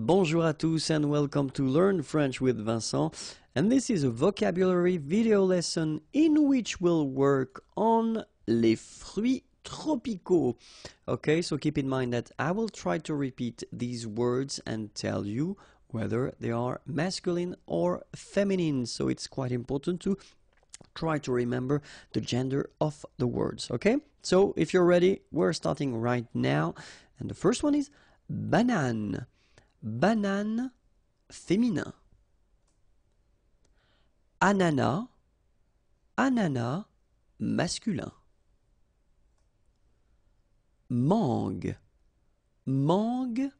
Bonjour à tous and welcome to Learn French with Vincent. And this is a vocabulary video lesson in which we'll work on les fruits tropicaux. Okay, so keep in mind that I will try to repeat these words and tell you whether they are masculine or feminine. So it's quite important to try to remember the gender of the words. Okay, so if you're ready, we're starting right now. And the first one is banane. Banane féminin Ananas Ananas masculin Mangue Mangue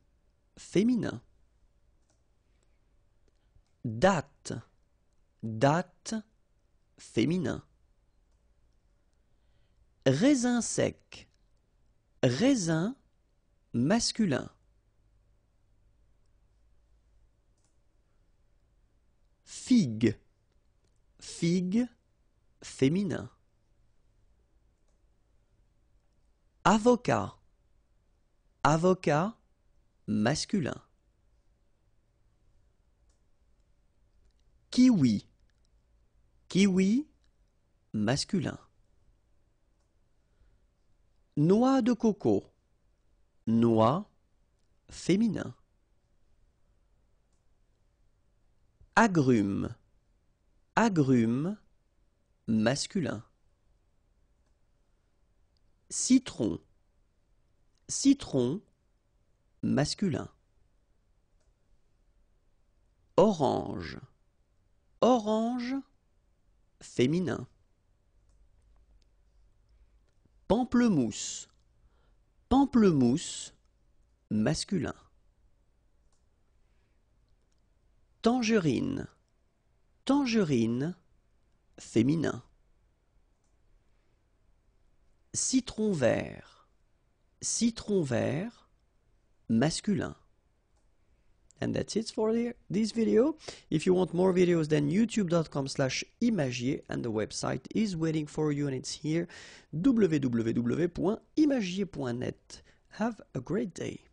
féminin Date Date féminin Raisin sec Raisin masculin figue. Figue féminin. Avocat. Avocat masculin. Kiwi. Kiwi masculin. Noix de coco. Noix féminin. Agrumes. Agrumes masculin. Citron. Citron masculin. Orange. Orange féminin. Pamplemousse. Pamplemousse masculin. Tangerine. Tangerine féminin. Citron vert. Citron vert masculin. And that's it for this video. If you want more videos, then youtube.com slash imagier and the website is waiting for you and it's here www.imagier.net. Have a great day.